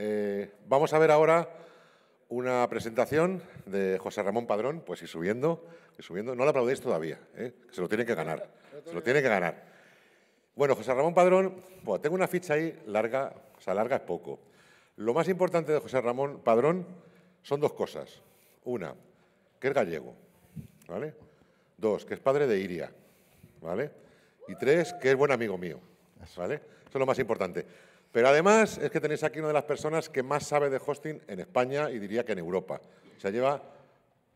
Eh, vamos a ver ahora una presentación de José Ramón Padrón, pues y subiendo, y subiendo. No la aplaudéis todavía, ¿eh? se lo tienen que ganar, se lo tiene que ganar. Bueno, José Ramón Padrón, tengo una ficha ahí larga, o sea, larga es poco. Lo más importante de José Ramón Padrón son dos cosas. Una, que es gallego, ¿vale? Dos, que es padre de Iria, ¿vale? Y tres, que es buen amigo mío, ¿vale? Eso es lo más importante. Pero además es que tenéis aquí una de las personas que más sabe de hosting en España y diría que en Europa. O sea, lleva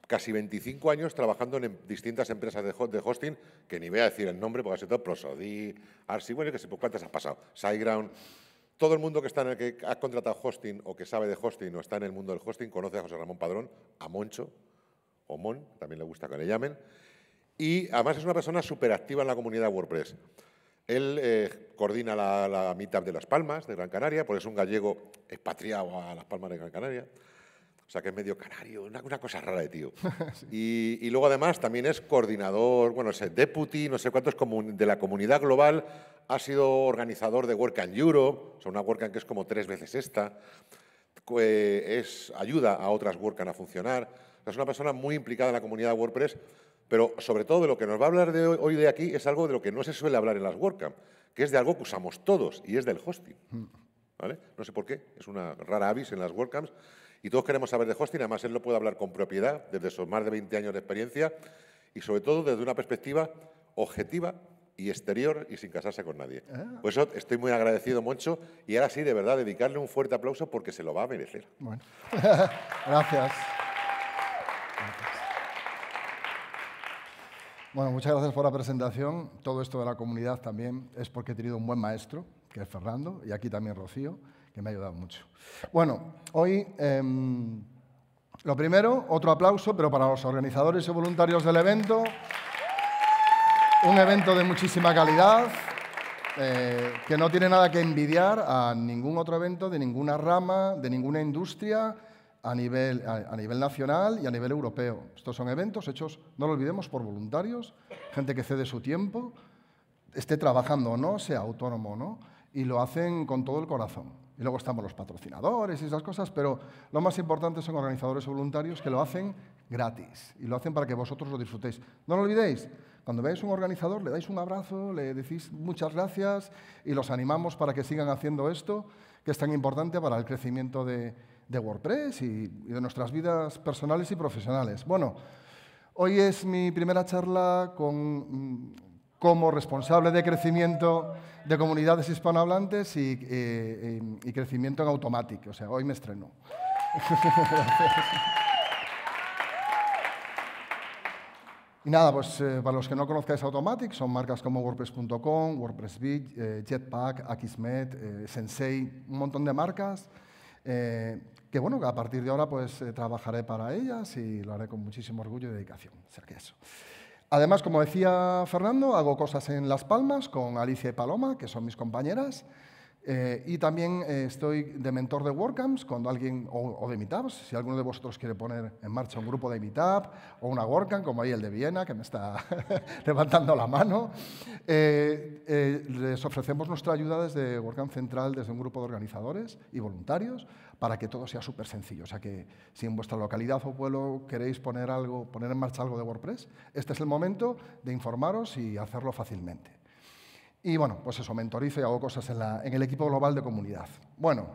casi 25 años trabajando en em, distintas empresas de hosting, que ni voy a decir el nombre, porque ha sido Prosodi, Arsi, bueno, que sé por pues cuántas has pasado, SiteGround. Todo el mundo que, está en el que ha contratado hosting o que sabe de hosting o está en el mundo del hosting conoce a José Ramón Padrón, a Moncho, o Mon, también le gusta que le llamen. Y además es una persona súper activa en la comunidad WordPress. Él eh, coordina la, la, Meetup de Las Palmas, de Gran Canaria, porque es un gallego expatriado a Las Palmas de Gran Canaria. O sea, que es medio canario, una, cosa rara de tío. y, luego, además, también es coordinador, bueno, es deputy, no sé cuántos, de la comunidad global. Ha sido organizador de and Euro, o sea, una WordCamp que es como tres veces esta. Eh, es, ayuda a otras WordCamp a funcionar. es una persona muy implicada en la comunidad WordPress pero sobre todo de lo que nos va a hablar de hoy de aquí es algo de lo que no se suele hablar en las WordCamp, que es de algo que usamos todos y es del hosting. Hmm. ¿Vale? No sé por qué, es una rara avis en las WordCamps y todos queremos saber de hosting, además él lo puede hablar con propiedad desde sus más de 20 años de experiencia y sobre todo desde una perspectiva objetiva y exterior y sin casarse con nadie. Ah. Por eso estoy muy agradecido, Moncho, y ahora sí, de verdad, dedicarle un fuerte aplauso porque se lo va a merecer. Bueno. Gracias. Bueno, muchas gracias por la presentación. Todo esto de la comunidad también es porque he tenido un buen maestro, que es Fernando, y aquí también Rocío, que me ha ayudado mucho. Bueno, hoy em, lo primero, otro aplauso, pero para los organizadores y voluntarios del evento. Un evento de muchísima calidad, eh, que no tiene nada que envidiar a ningún otro evento de ninguna rama, de ninguna industria a nivel, a, nivel nacional y a nivel europeo. Estos son eventos hechos, no lo olvidemos, por voluntarios, gente que cede su tiempo, esté trabajando o no, sea autónomo o no, y lo hacen con todo el corazón. Y luego estamos los patrocinadores y esas cosas, pero lo más importante son organizadores voluntarios que lo hacen gratis y lo hacen para que vosotros lo disfrutéis. No lo olvidéis, cuando veáis un organizador le dais un abrazo, le decís muchas gracias y los animamos para que sigan haciendo esto, que es tan importante para el crecimiento de, de WordPress y, de nuestras vidas personales y profesionales. Bueno, hoy es mi primera charla con, mm, como responsable de crecimiento de comunidades hispanohablantes eh, y, crecimiento en Automatic. O sea, hoy me estreno. Y nada, pues eh, para los que no conozcáis Automatic, son marcas como WordPress.com, WordPress eh, Jetpack, Akismet, Sensei, un montón de marcas eh, que bueno, a partir de ahora pues eh, trabajaré para ellas y lo haré con muchísimo orgullo y dedicación. O que eso. Además, como decía Fernando, hago cosas en Las Palmas con Alicia y Paloma, que son mis compañeras. Eh, y también eh, estoy de mentor de WordCamps, cuando alguien, o, de Meetups, si alguno de vosotros quiere poner en marcha un grupo de Meetup o una WordCamp, como ahí el de Viena, que me está levantando la mano, eh, les ofrecemos nuestra ayuda desde WordCamp Central, desde un grupo de organizadores y voluntarios, para que todo sea súper sencillo. O sea que si en vuestra localidad o pueblo queréis poner, algo, poner en marcha algo de WordPress, este es el momento de informaros y hacerlo fácilmente. Y bueno, pues eso, mentorizo y hago cosas en, el equipo global de comunidad. Bueno,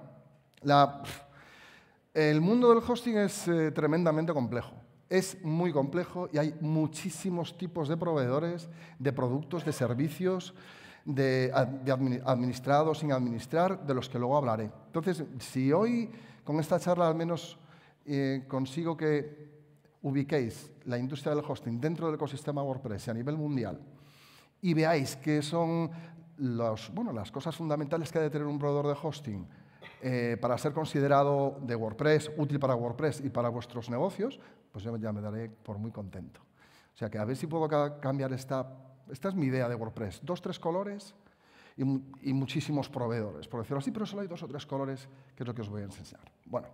el mundo del hosting es eh, tremendamente complejo. Es muy complejo y hay muchísimos tipos de proveedores, de productos, de servicios, de, administrados, sin administrar, de los que luego hablaré. Entonces, si hoy con esta charla al menos eh, consigo que ubiquéis la industria del hosting dentro del ecosistema WordPress a nivel mundial, y veáis qué son las cosas fundamentales que ha de tener un proveedor de hosting eh, para ser considerado de WordPress, útil para WordPress y para vuestros negocios, pues yo ya me daré por muy contento. O sea que a ver si puedo cambiar esta, esta es mi idea de WordPress, dos, tres colores y, muchísimos proveedores, por decirlo así, pero solo hay dos o tres colores que es lo que os voy a enseñar. Bueno,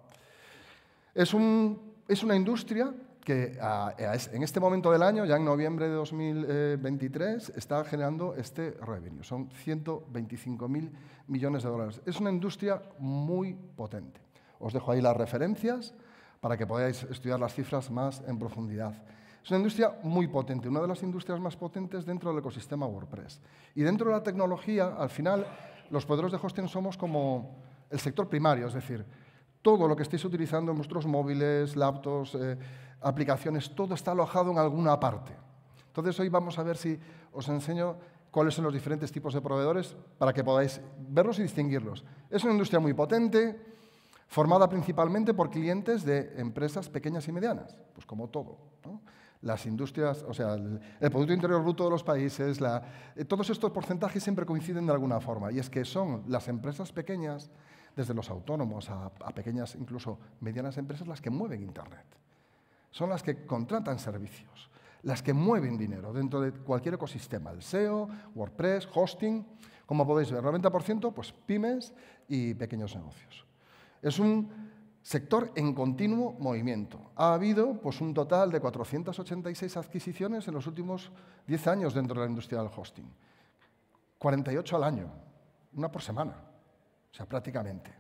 es una industria que en este momento del año, ya en noviembre de 2023, eh, está generando este revenue. Son 125.000 millones de dólares. Es una industria muy potente. Os dejo ahí las referencias para que podáis estudiar las cifras más en profundidad. Es una industria muy potente, una de las industrias más potentes dentro del ecosistema WordPress. Y dentro de la tecnología, al final, los poderos de hosting somos como el sector primario, es decir, todo lo que estéis utilizando en vuestros móviles, laptops, eh, aplicaciones, todo está alojado en alguna parte. Entonces hoy vamos a ver si os enseño cuáles son los diferentes tipos de proveedores para que podáis verlos y distinguirlos. Es una industria muy potente, formada principalmente por clientes de empresas pequeñas y medianas, pues como todo. Las industrias, o sea, el, Producto Interior Bruto de los países, eh, todos estos porcentajes siempre coinciden de alguna forma, y es que son las empresas pequeñas desde los autónomos a, pequeñas, incluso medianas empresas, las que mueven Internet. Son las que contratan servicios, las que mueven dinero dentro de cualquier ecosistema, el SEO, WordPress, hosting, como podéis ver, 90% pues pymes y pequeños negocios. Es un sector en continuo movimiento. Ha habido pues, un total de 486 adquisiciones en los últimos 10 años dentro de la industria del hosting. 48 al año, una por semana. O sea, prácticamente.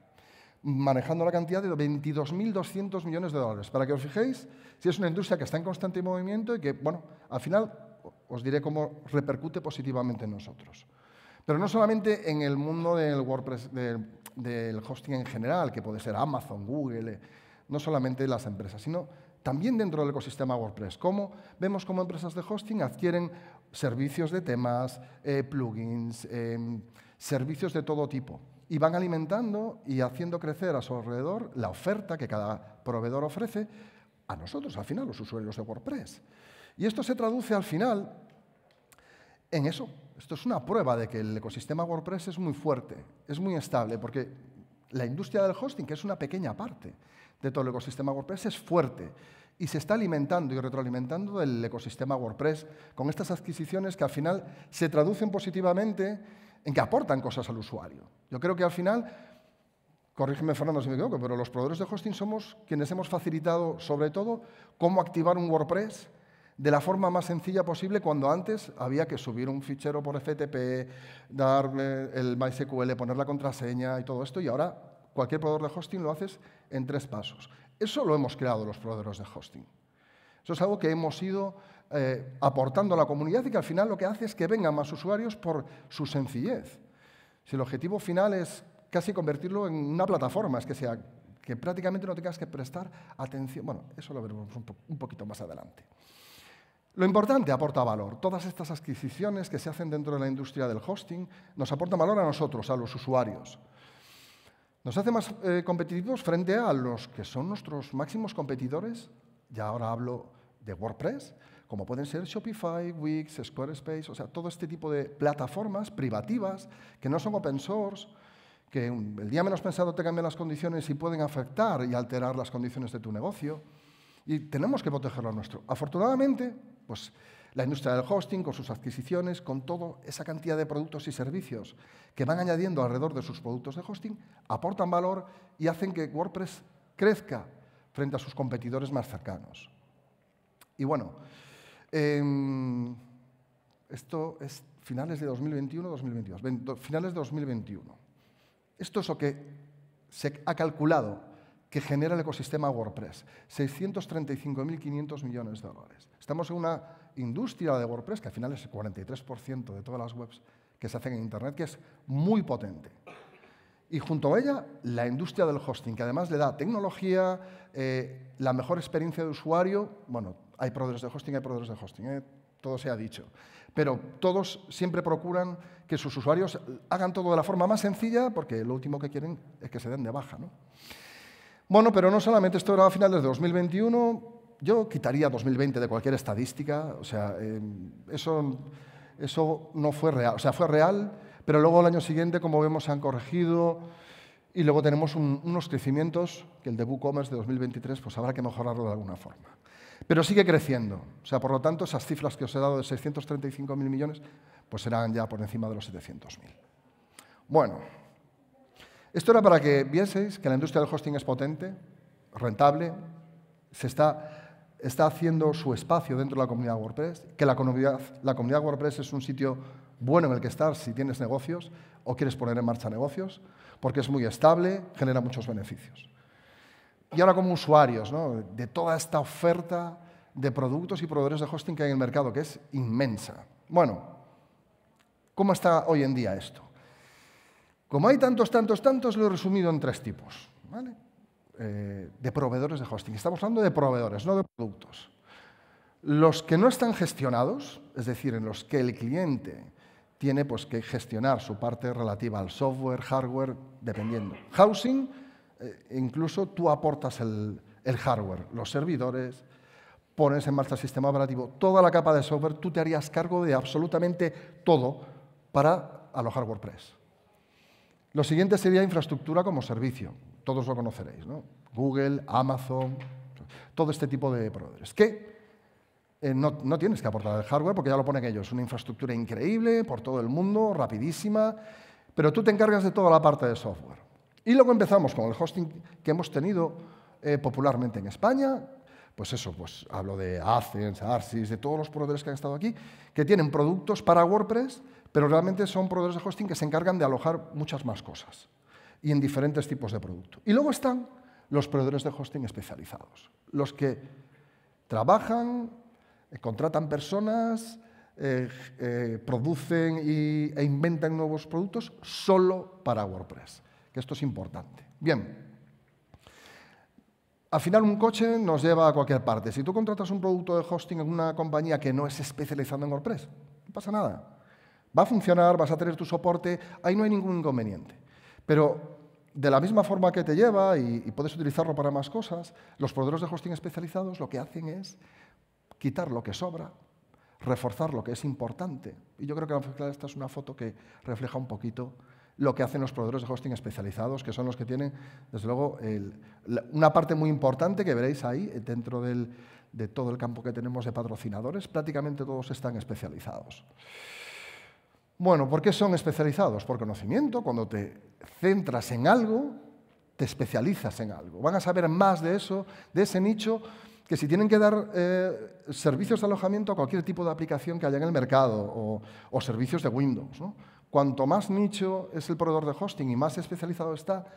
Manejando la cantidad de 22.200 millones de dólares. Para que os fijéis, si es una industria que está en constante movimiento y que, bueno, al final os diré cómo repercute positivamente en nosotros. Pero no solamente en el mundo del WordPress, del hosting en general, que puede ser Amazon, Google, eh, no solamente las empresas, sino también dentro del ecosistema WordPress. ¿Cómo? Vemos cómo empresas de hosting adquieren servicios de temas, eh, plugins, em, servicios de todo tipo y van alimentando y haciendo crecer a su alrededor la oferta que cada proveedor ofrece a nosotros, al final, los usuarios de WordPress. Y esto se traduce al final en eso. Esto es una prueba de que el ecosistema WordPress es muy fuerte, es muy estable, porque la industria del hosting, que es una pequeña parte de todo el ecosistema WordPress, es fuerte y se está alimentando y retroalimentando el ecosistema WordPress con estas adquisiciones que al final se traducen positivamente en que aportan cosas al usuario. Yo creo que al final, corrígeme Fernando si me equivoco, pero los proveedores de hosting somos quienes hemos facilitado sobre todo cómo activar un WordPress de la forma más sencilla posible cuando antes había que subir un fichero por FTP, darle el MySQL, poner la contraseña y todo esto, y ahora cualquier proveedor de hosting lo haces en tres pasos. Eso lo hemos creado los proveedores de hosting. Eso es algo que hemos ido eh, aportando a la comunidad y que al final lo que hace es que vengan más usuarios por su sencillez. Si el objetivo final es casi convertirlo en una plataforma, es que sea que prácticamente no tengas que prestar atención. Bueno, eso lo veremos un, poquito más adelante. Lo importante aporta valor. Todas estas adquisiciones que se hacen dentro de la industria del hosting nos aportan valor a nosotros, a los usuarios. Nos hace más eh, competitivos frente a los que son nuestros máximos competidores. Y ahora hablo de WordPress, como pueden ser Shopify, Wix, Squarespace, o sea, todo este tipo de plataformas privativas que no son open source, que el día menos pensado te cambian las condiciones y pueden afectar y alterar las condiciones de tu negocio. Y tenemos que protegerlo nuestro. Afortunadamente, pues la industria del hosting, con sus adquisiciones, con toda esa cantidad de productos y servicios que van añadiendo alrededor de sus productos de hosting, aportan valor y hacen que WordPress crezca frente a sus competidores más cercanos. Y bueno, em, esto es finales de 2021-2022, finales de 2021. Esto es lo que se ha calculado que genera el ecosistema WordPress, 635.500 millones de dólares. Estamos en una industria de WordPress, que al final es el 43% de todas las webs que se hacen en Internet, que es muy potente. Y junto a ella, la industria del hosting, que además le da tecnología, eh, la mejor experiencia de usuario, bueno, hay proveedores de hosting, hay proveedores de hosting, ¿eh? todo se ha dicho. Pero todos siempre procuran que sus usuarios hagan todo de la forma más sencilla, porque lo último que quieren es que se den de baja. ¿no? Bueno, pero no solamente esto era a finales de 2021, yo quitaría 2020 de cualquier estadística, o sea, em, eso, eso no fue real, o sea, fue real, pero luego el año siguiente, como vemos, se han corregido y luego tenemos unos crecimientos que el de WooCommerce de 2023 pues habrá que mejorarlo de alguna forma. Pero sigue creciendo. O sea, por lo tanto, esas cifras que os he dado de 635.000 millones, pues serán ya por encima de los 700.000. Bueno, esto era para que vieseis que la industria del hosting es potente, rentable, se está, está haciendo su espacio dentro de la comunidad WordPress, que la comunidad, la comunidad WordPress es un sitio bueno en el que estar si tienes negocios o quieres poner en marcha negocios, porque es muy estable, genera muchos beneficios y ahora como usuarios ¿no? de toda esta oferta de productos y proveedores de hosting que hay en el mercado, que es inmensa. Bueno, ¿cómo está hoy en día esto? Como hay tantos, tantos, tantos, lo he resumido en tres tipos eh, de proveedores de hosting. Estamos hablando de proveedores, no de productos. Los que no están gestionados, es decir, en los que el cliente tiene pues, que gestionar su parte relativa al software, hardware, dependiendo. Housing eh, incluso tú aportas el, hardware, los servidores, pones en marcha el sistema operativo, toda la capa de software, tú te harías cargo de absolutamente todo para alojar WordPress. Lo siguiente sería infraestructura como servicio. Todos lo conoceréis, ¿no? Google, Amazon, todo este tipo de proveedores. Que eh, no, no, tienes que aportar el hardware porque ya lo ponen ellos. Una infraestructura increíble por todo el mundo, rapidísima, pero tú te encargas de toda la parte de software. Y luego empezamos con el hosting que hemos tenido eh, popularmente en España. Pues eso, pues hablo de Athens, Arsis, de todos los proveedores que han estado aquí, que tienen productos para WordPress, pero realmente son proveedores de hosting que se encargan de alojar muchas más cosas y en diferentes tipos de productos. Y luego están los proveedores de hosting especializados, los que trabajan, eh, contratan personas, eh, producen e inventan nuevos productos solo para WordPress que esto es importante. Bien. Al final un coche nos lleva a cualquier parte. Si tú contratas un producto de hosting en una compañía que no es especializada en WordPress, no pasa nada. Va a funcionar, vas a tener tu soporte, ahí no hay ningún inconveniente. Pero de la misma forma que te lleva y, y puedes utilizarlo para más cosas, los proveedores de hosting especializados lo que hacen es quitar lo que sobra, reforzar lo que es importante. Y yo creo que esta es una foto que refleja un poquito lo que hacen los proveedores de hosting especializados, que son los que tienen, desde luego, una parte muy importante que veréis ahí eh, dentro de todo el campo que tenemos de patrocinadores. Prácticamente todos están especializados. Bueno, ¿por qué son especializados? Por conocimiento. Cuando te centras en algo, te especializas en algo. Van a saber más de eso, de ese nicho, que si tienen que dar eh, servicios de alojamiento a cualquier tipo de aplicación que haya en el mercado o, o servicios de Windows. ¿no? Cuanto más nicho es el proveedor de hosting y más especializado está,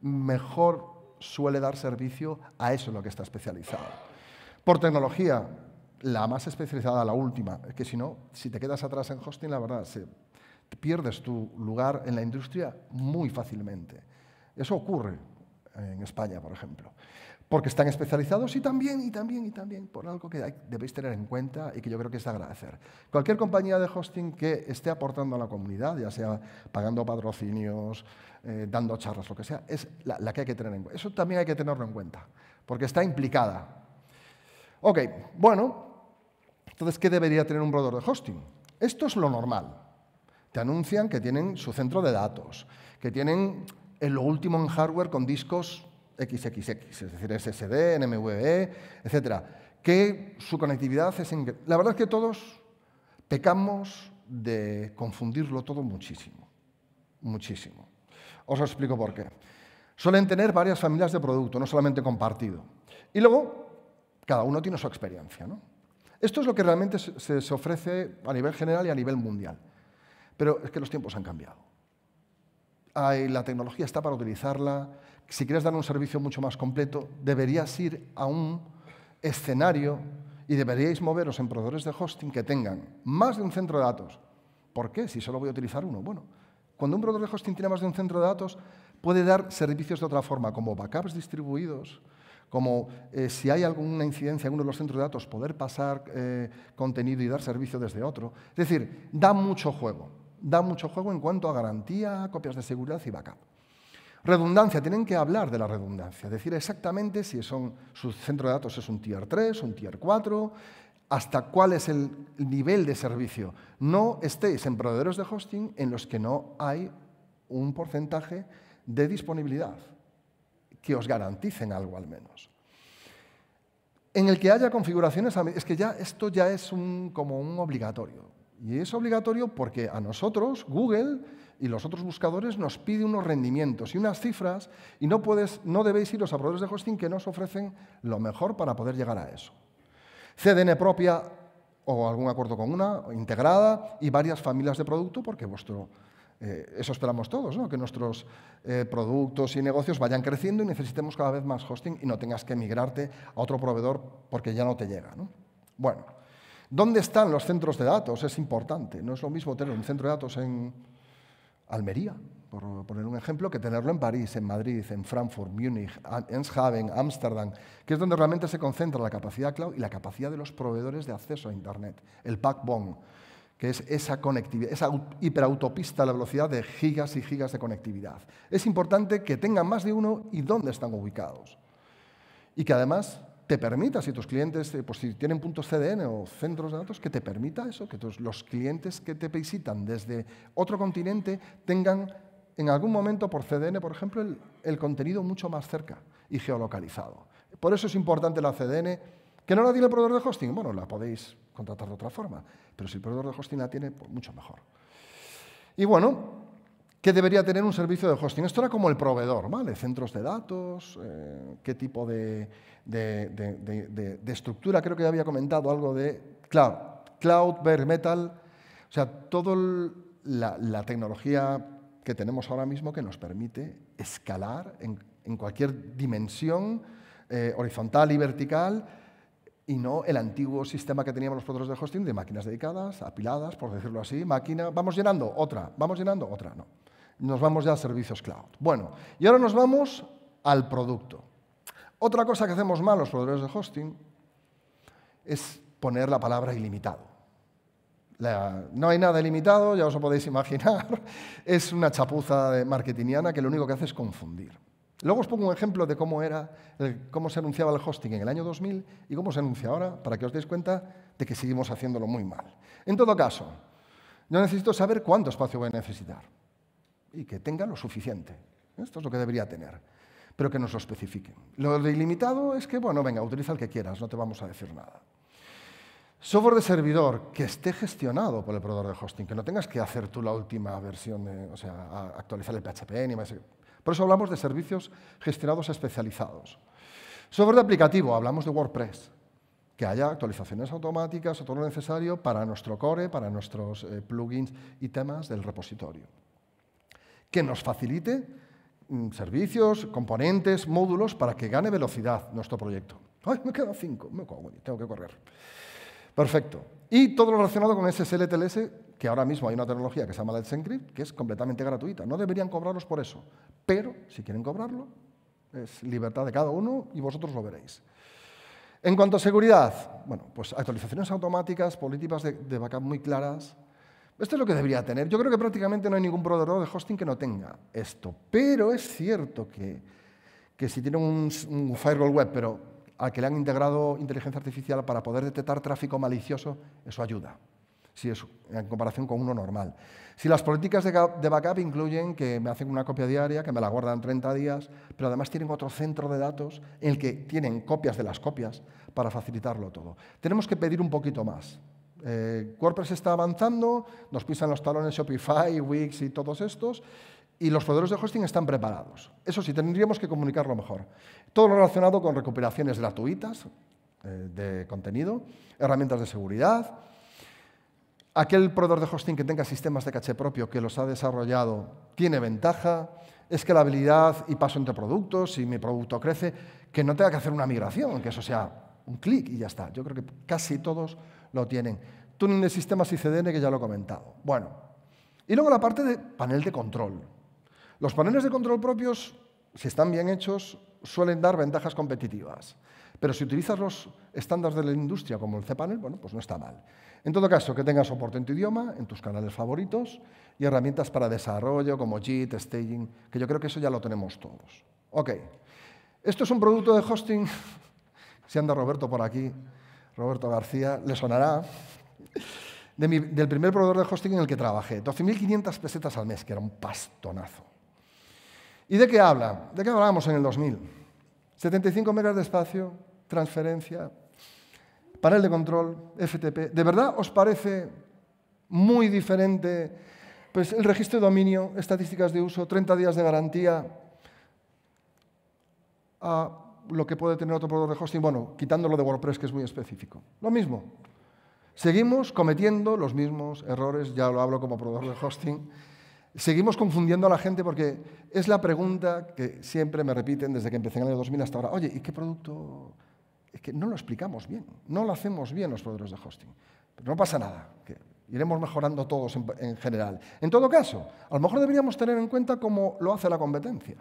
mejor suele dar servicio a eso en lo que está especializado. Por tecnología, la más especializada, la última. Es que si no, si te quedas atrás en hosting, la verdad, pierdes tu lugar en la industria muy fácilmente. Eso ocurre en España, por ejemplo porque están especializados y también, y también, y también, por algo que debéis tener en cuenta y que yo creo que es de agradecer. Cualquier compañía de hosting que esté aportando a la comunidad, ya sea pagando patrocinios, eh, dando charlas, lo que sea, es la, que hay que tener en cuenta. Eso también hay que tenerlo en cuenta, porque está implicada. Ok, bueno, entonces, ¿qué debería tener un proveedor de hosting? Esto es lo normal. Te anuncian que tienen su centro de datos, que tienen eh, lo último en hardware con discos XXX, es decir, SSD, NMVE, etc. Que su conectividad es... La verdad es que todos pecamos de confundirlo todo muchísimo, muchísimo. Os explico por qué. Suelen tener varias familias de producto, no solamente compartido. Y luego, cada uno tiene su experiencia. ¿no? Esto es lo que realmente se ofrece a nivel general y a nivel mundial. Pero es que los tiempos han cambiado la tecnología está para utilizarla. Si quieres dar un servicio mucho más completo, deberías ir a un escenario y deberíais moveros en proveedores de hosting que tengan más de un centro de datos. ¿Por qué? Si solo voy a utilizar uno. Bueno, cuando un proveedor de hosting tiene más de un centro de datos, puede dar servicios de otra forma, como backups distribuidos, como eh, si hay alguna incidencia en uno de los centros de datos, poder pasar eh, contenido y dar servicio desde otro. Es decir, da mucho juego da mucho juego en cuanto a garantía, copias de seguridad y backup. Redundancia, tienen que hablar de la redundancia, decir exactamente si son, su centro de datos es un tier 3, un tier 4, hasta cuál es el nivel de servicio. No estéis en proveedores de hosting en los que no hay un porcentaje de disponibilidad que os garanticen algo al menos. En el que haya configuraciones, es que ya esto ya es como un obligatorio. Y es obligatorio porque a nosotros, Google y los otros buscadores, nos pide unos rendimientos y unas cifras y no, puedes, no debéis ir los a proveedores de hosting que nos ofrecen lo mejor para poder llegar a eso. CDN propia o algún acuerdo con una, integrada y varias familias de producto porque vuestro, eh, eso esperamos todos, ¿no? que nuestros eh, productos y negocios vayan creciendo y necesitemos cada vez más hosting y no tengas que emigrarte a otro proveedor porque ya no te llega. Bueno. ¿Dónde están los centros de datos? Es importante. No es lo mismo tener un centro de datos en Almería, por poner un ejemplo, que tenerlo en París, en Madrid, en Frankfurt, Múnich, Enschaven, Ámsterdam, que es donde realmente se concentra la capacidad cloud y la capacidad de los proveedores de acceso a Internet, el backbone, que es esa conectividad, esa hiperautopista a la velocidad de gigas y gigas de conectividad. Es importante que tengan más de uno y dónde están ubicados. Y que además te permita, si tus clientes, eh, pues si tienen puntos CDN o centros de datos, que te permita eso, que los clientes que te visitan desde otro continente tengan en algún momento por CDN, por ejemplo, el, contenido mucho más cerca y geolocalizado. Por eso es importante la CDN, que no la tiene el proveedor de hosting. Bueno, la podéis contratar de otra forma, pero si el proveedor de hosting la tiene, pues mucho mejor. Y bueno, ¿Qué debería tener un servicio de hosting. Esto era como el proveedor, ¿vale? Centros de datos, eh, qué tipo de, estructura, creo que ya había comentado algo de cloud, cloud, bare metal, o sea, toda la, tecnología que tenemos ahora mismo que nos permite escalar en, cualquier dimensión eh, horizontal y vertical y no el antiguo sistema que teníamos los proveedores de hosting de máquinas dedicadas, apiladas, por decirlo así, máquina, vamos llenando otra, vamos llenando otra, no nos vamos ya a servicios cloud. Bueno, y ahora nos vamos al producto. Otra cosa que hacemos mal los proveedores de hosting es poner la palabra ilimitado. no hay nada ilimitado, ya os lo podéis imaginar. Es una chapuza marketingiana que lo único que hace es confundir. Luego os pongo un ejemplo de cómo, era, cómo se anunciaba el hosting en el año 2000 y cómo se anuncia ahora, para que os deis cuenta de que seguimos haciéndolo muy mal. En todo caso, yo necesito saber cuánto espacio voy a necesitar y que tenga lo suficiente. Esto es lo que debería tener, pero que nos lo especifiquen. Lo ilimitado es que, bueno, venga, utiliza el que quieras, no te vamos a decir nada. Software de servidor que esté gestionado por el proveedor de hosting, que no tengas que hacer tú la última versión, o sea, actualizar el PHP ni más. Por eso hablamos de servicios gestionados especializados. Software de aplicativo, hablamos de WordPress, que haya actualizaciones automáticas o todo lo necesario para nuestro core, para nuestros eh, plugins y temas del repositorio que nos facilite mm, servicios, componentes, módulos para que gane velocidad nuestro proyecto. ¡Ay, me quedan cinco! Me tengo que correr. Perfecto. Y todo lo relacionado con SSL-TLS, que ahora mismo hay una tecnología que se llama Let's Encrypt, que es completamente gratuita. No deberían cobraros por eso. Pero, si quieren cobrarlo, es libertad de cada uno y vosotros lo veréis. En cuanto a seguridad, bueno, pues actualizaciones automáticas, políticas de, de backup muy claras, esto es lo que debería tener. Yo creo que prácticamente no hay ningún proveedor de hosting que no tenga esto. Pero es cierto que, que si tienen un, firewall web, pero al que le han integrado inteligencia artificial para poder detectar tráfico malicioso, eso ayuda. Si es en comparación con uno normal. Si las políticas de, de backup incluyen que me hacen una copia diaria, que me la guardan 30 días, pero además tienen otro centro de datos en el que tienen copias de las copias para facilitarlo todo. Tenemos que pedir un poquito más. Eh, WordPress está avanzando, nos pisan los talones Shopify, Wix y todos estos, y los proveedores de hosting están preparados. Eso sí, tendríamos que comunicarlo mejor. Todo lo relacionado con recuperaciones gratuitas eh, de contenido, herramientas de seguridad, aquel proveedor de hosting que tenga sistemas de caché propio que los ha desarrollado tiene ventaja, es que la habilidad y paso entre productos, si mi producto crece, que no tenga que hacer una migración, que eso sea un clic y ya está. Yo creo que casi todos lo tienen. Tuning de sistemas y CDN, que ya lo he comentado. Bueno, y luego la parte de panel de control. Los paneles de control propios, si están bien hechos, suelen dar ventajas competitivas. Pero si utilizas los estándares de la industria como el cPanel, bueno, pues no está mal. En todo caso, que tengas soporte en tu idioma, en tus canales favoritos y herramientas para desarrollo como JIT, staging, que yo creo que eso ya lo tenemos todos. Ok. Esto es un producto de hosting. si anda Roberto por aquí, Roberto García, le sonará, del primer proveedor de hosting en el que trabajé, 12.500 pesetas al mes, que era un pastonazo. ¿Y de qué habla? ¿De qué hablábamos en el 2000? 75 megas de espacio, transferencia, panel de control, FTP. ¿De verdad os parece muy diferente pues, el registro de dominio, estadísticas de uso, 30 días de garantía, lo que puede tener otro proveedor de hosting, bueno, quitándolo de WordPress, que es muy específico. Lo mismo. Seguimos cometiendo los mismos errores, ya lo hablo como proveedor de hosting. Seguimos confundiendo a la gente porque es la pregunta que siempre me repiten desde que empecé en el año 2000 hasta ahora. Oye, ¿y qué producto? Es que no lo explicamos bien, no lo hacemos bien los proveedores de hosting. Pero no pasa nada, que iremos mejorando todos en general. En todo caso, a lo mejor deberíamos tener en cuenta cómo lo hace la competencia.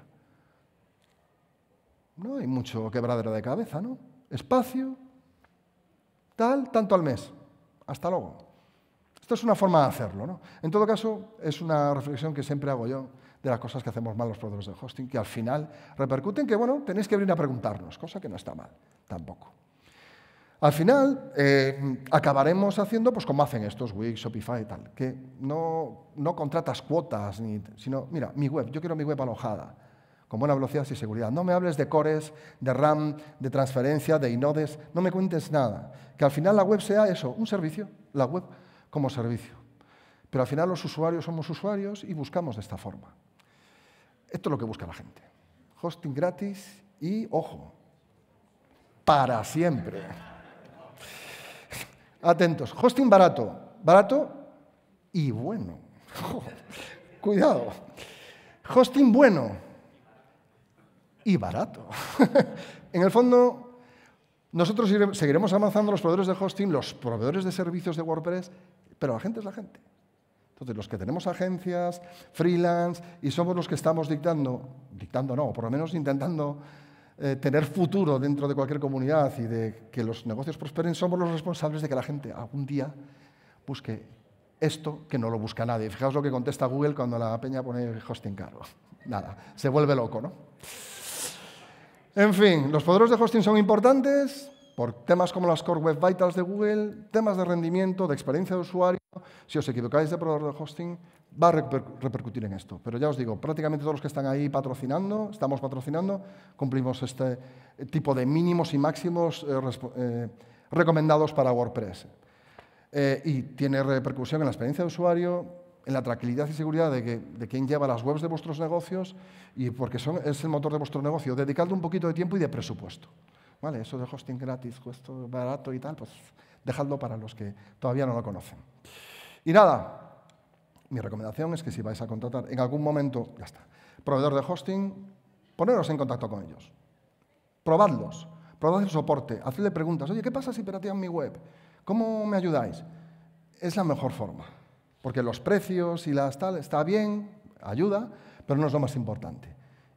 No hay mucho quebradero de cabeza, ¿no? Espacio, tal, tanto al mes. Hasta luego. Esto es una forma de hacerlo, ¿no? En todo caso, es una reflexión que siempre hago yo de las cosas que hacemos mal los proveedores de hosting, que al final repercuten que, bueno, tenéis que venir a preguntarnos, cosa que no está mal tampoco. Al final eh, acabaremos haciendo pues, como hacen estos Wix, Shopify y tal, que no, contratas cuotas, sino, mira, mi web, yo quiero mi web alojada con buena velocidad y seguridad. No me hables de cores, de RAM, de transferencia, de inodes, no me cuentes nada. Que al final la web sea eso, un servicio, la web como servicio. Pero al final los usuarios somos usuarios y buscamos de esta forma. Esto es lo que busca la gente. Hosting gratis y, ojo, para siempre. Atentos, hosting barato, barato y bueno. Cuidado. Hosting bueno, y barato. en el fondo, nosotros seguiremos avanzando los proveedores de hosting, los proveedores de servicios de WordPress, pero la gente es la gente. Entonces, los que tenemos agencias, freelance, y somos los que estamos dictando, dictando no, por lo menos intentando eh, tener futuro dentro de cualquier comunidad y de que los negocios prosperen, somos los responsables de que la gente algún día busque esto que no lo busca nadie. Fijaos lo que contesta Google cuando la peña pone hosting caro. Nada, se vuelve loco, ¿no? En fin, los poderes de hosting son importantes por temas como las Core Web Vitals de Google, temas de rendimiento, de experiencia de usuario. Si os equivocáis de proveedor de hosting, va a repercutir en esto. Pero ya os digo, prácticamente todos los que están ahí patrocinando, estamos patrocinando, cumplimos este tipo de mínimos y máximos eh, eh, recomendados para WordPress. Eh, y tiene repercusión en la experiencia de usuario, en la tranquilidad y seguridad de, que, quien lleva las webs de vuestros negocios y porque es el motor de vuestro negocio, dedicadle un poquito de tiempo y de presupuesto. ¿Vale? Eso de hosting gratis, cuesto barato y tal, pues dejadlo para los que todavía no lo conocen. Y nada, mi recomendación es que si vais a contratar en algún momento, ya está, proveedor de hosting, poneros en contacto con ellos. Probadlos, probad el soporte, hacedle preguntas. Oye, ¿qué pasa si piratean mi web? ¿Cómo me ayudáis? Es la mejor forma. Porque los precios y las tal, está bien, ayuda, pero no es lo más importante.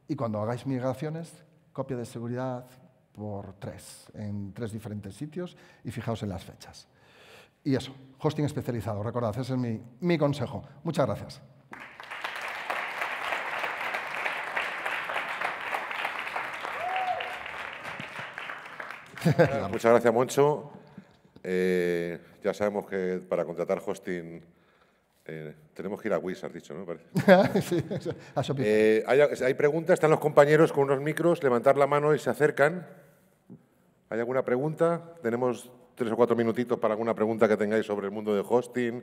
Y cuando hagáis migraciones, copia de seguridad por tres, en tres diferentes sitios y fijaos en las fechas. Y eso, hosting especializado, recordad, ese es mi, consejo. Muchas gracias. Muchas gracias, Moncho. Eh, ya sabemos que para contratar hosting eh, tenemos que ir a Wis, has dicho, ¿no? Ah, sí, a eh, hay, preguntas, están los compañeros con unos micros, levantar la mano y se acercan. ¿Hay alguna pregunta? Tenemos tres o cuatro minutitos para alguna pregunta que tengáis sobre el mundo de hosting.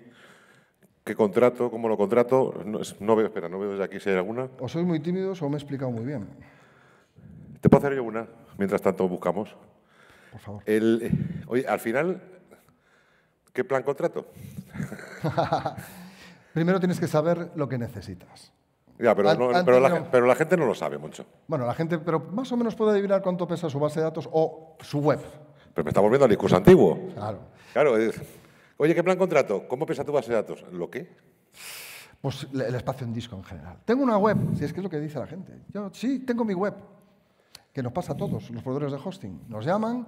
¿Qué contrato? ¿Cómo lo contrato? No, veo, espera, no veo desde aquí si hay alguna. O sois muy tímidos o me he explicado muy bien. Te puedo hacer yo una, mientras tanto buscamos. Por favor. El, eh, al final, ¿qué plan contrato? Primero tienes que saber lo que necesitas. pero, la, gente no lo sabe mucho. Bueno, la gente, pero más o menos puede adivinar cuánto pesa su base de datos o su web. Pero me está volviendo al discurso antiguo. Claro. Claro. Oye, ¿qué plan contrato? ¿Cómo pesa tu base de datos? ¿Lo qué? Pues el espacio en disco en general. Tengo una web, si es que es lo que dice la gente. Yo sí, tengo mi web, que nos pasa a todos, los proveedores de hosting. Nos llaman,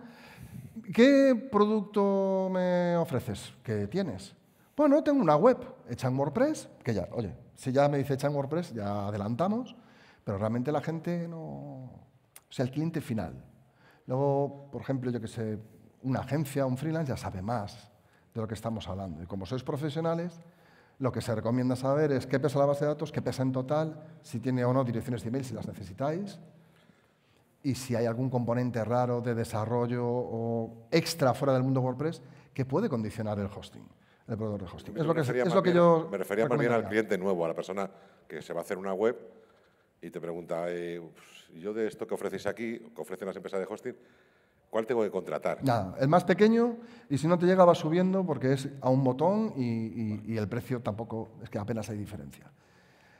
¿qué producto me ofreces? ¿Qué tienes? Bueno, tengo una web hecha en WordPress, que ya, oye, si ya me dice hecha en WordPress, ya adelantamos, pero realmente la gente no... O sea, el cliente final. Luego, por ejemplo, yo que sé, una agencia, un freelance ya sabe más de lo que estamos hablando. Y como sois profesionales, lo que se recomienda saber es qué pesa la base de datos, qué pesa en total, si tiene o no direcciones de email, si las necesitáis, y si hay algún componente raro de desarrollo o extra fuera del mundo WordPress que puede condicionar el hosting el proveedor de hosting. lo, que, lo que yo. Me refería más bien al cliente nuevo, a la persona que se va a hacer una web y te pregunta, eh, pues, yo de esto que ofrecéis aquí, que ofrecen las empresas de hosting, ¿cuál tengo que contratar? Nada, el más pequeño y si no te llega va subiendo porque es a un botón y, el precio tampoco, es que apenas hay diferencia.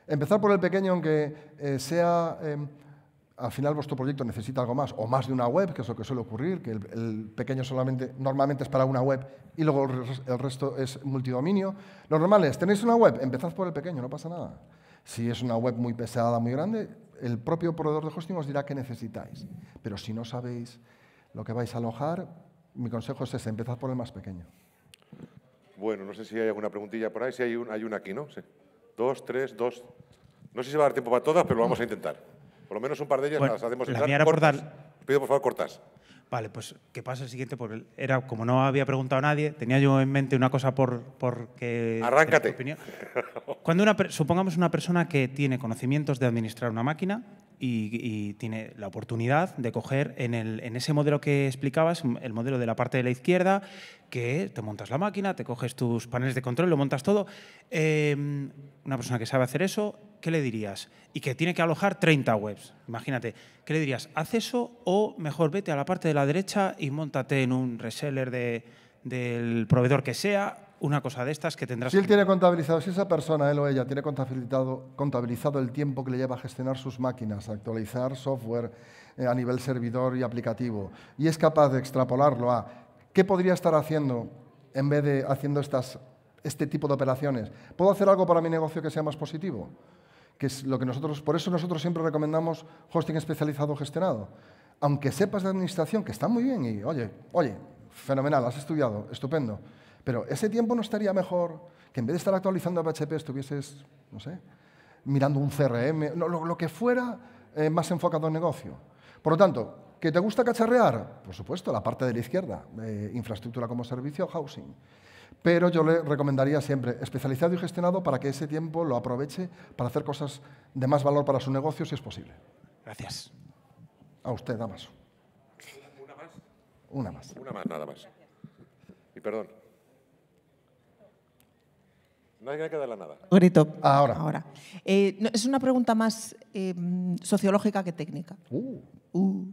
Empezar por el pequeño, aunque eh, sea. Em, al final vuestro proyecto necesita algo más, o más de una web, que es lo que suele ocurrir, que el, pequeño solamente, normalmente es para una web y luego el, resto es multidominio. Lo normal es, tenéis una web, empezad por el pequeño, no pasa nada. Si es una web muy pesada, muy grande, el propio proveedor de hosting os dirá qué necesitáis. Pero si no sabéis lo que vais a alojar, mi consejo es ese, empezad por el más pequeño. Bueno, no sé si hay alguna preguntilla por ahí, si hay, un, hay una aquí, ¿no? Dos, tres, dos. No sé si va a dar tiempo para todas, pero lo vamos a intentar. Por lo menos un par de ellas las hacemos entrar. La mía era por dar... Pido por favor cortas. Vale, pues que pasa? el siguiente. porque Era como no había preguntado a nadie, tenía yo en mente una cosa por, que. Arráncate. Cuando una, supongamos una persona que tiene conocimientos de administrar una máquina y, tiene la oportunidad de coger en, el, en ese modelo que explicabas, el modelo de la parte de la izquierda, que te montas la máquina, te coges tus paneles de control, lo montas todo. Em, una persona que sabe hacer eso, ¿qué le dirías? Y que tiene que alojar 30 webs, imagínate. ¿Qué le dirías? ¿Haz eso o mejor vete a la parte de la derecha y montate en un reseller del proveedor que sea una cosa de estas que tendrás. Si él tiene contabilizado, si esa persona, él o ella, tiene contabilizado, contabilizado el tiempo que le lleva a gestionar sus máquinas, actualizar software eh, a nivel servidor y aplicativo, y es capaz de extrapolarlo a qué podría estar haciendo en vez de haciendo estas, este tipo de operaciones. ¿Puedo hacer algo para mi negocio que sea más positivo? Que es lo que nosotros, por eso nosotros siempre recomendamos hosting especializado gestionado. Aunque sepas de administración, que está muy bien y, oye, oye, fenomenal, has estudiado, estupendo. Pero ese tiempo no estaría mejor que en vez de estar actualizando PHP estuvieses, no sé, mirando un CRM, no, lo, que fuera eh, más enfocado en negocio. Por lo tanto, ¿que te gusta cacharrear? Por supuesto, la parte de la izquierda, eh, infraestructura como servicio, housing. Pero yo le recomendaría siempre especializado y gestionado para que ese tiempo lo aproveche para hacer cosas de más valor para su negocio si es posible. Gracias. A usted, damas. ¿Una más? Una más. Una más, nada más. Y perdón. No hay que darle nada. Grito. Ahora. Eh, es una pregunta más eh, sociológica que técnica. Uh. Uh.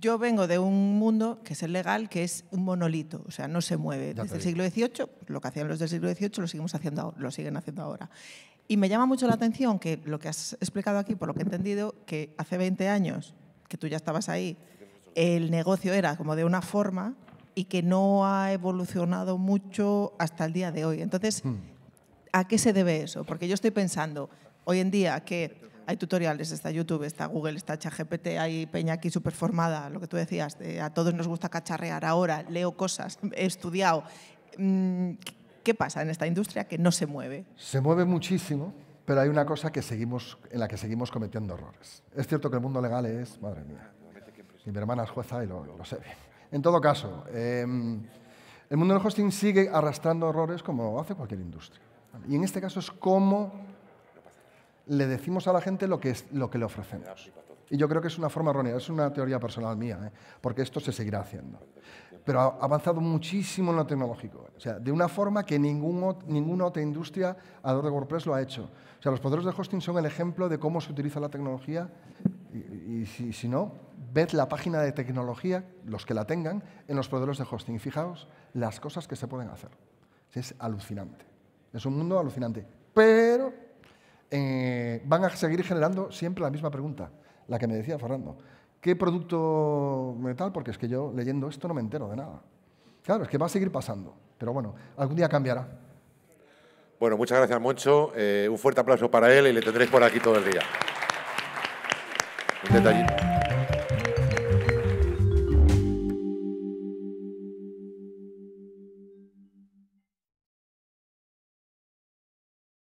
Yo vengo de un mundo que es el legal, que es un monolito, o sea, no se mueve. Desde el siglo XVIII, lo que hacían los del siglo XVIII lo, seguimos haciendo, lo siguen haciendo ahora. Y me llama mucho la atención que lo que has explicado aquí, por lo que he entendido, que hace 20 años, que tú ya estabas ahí, el negocio era como de una forma y que no ha evolucionado mucho hasta el día de hoy. Entonces, hmm. ¿a qué se debe eso? Porque yo estoy pensando hoy en día que hay tutoriales, está YouTube, está Google, está ChatGPT, hay peña aquí súper formada, lo que tú decías, a todos nos gusta cacharrear ahora, leo cosas, he estudiado. Mm, ¿Qué pasa en esta industria que no se mueve? Se mueve muchísimo, pero hay una cosa que seguimos, en la que seguimos cometiendo errores. Es cierto que el mundo legal es, madre mía, y mi hermana es jueza y lo, lo sé bien. En todo caso, em, el mundo del hosting sigue arrastrando errores como hace cualquier industria. Y en este caso es cómo le decimos a la gente lo que, es, lo que le ofrecemos. Y yo creo que es una forma errónea, es una teoría personal mía, ¿eh? porque esto se seguirá haciendo. Pero ha avanzado muchísimo en lo tecnológico, o sea, de una forma que ningún, ninguna otra industria, alrededor de WordPress, lo ha hecho. O sea, los poderes de hosting son el ejemplo de cómo se utiliza la tecnología y, si, no, ved la página de tecnología, los que la tengan, en los proveedores de hosting. Fijaos las cosas que se pueden hacer. Es alucinante. Es un mundo alucinante. Pero eh, van a seguir generando siempre la misma pregunta, la que me decía Fernando. ¿Qué producto metal? Porque es que yo leyendo esto no me entero de nada. Claro, es que va a seguir pasando. Pero bueno, algún día cambiará. Bueno, muchas gracias, Moncho. Eh, un fuerte aplauso para él y le tendréis por aquí todo el día. 근데 나 이,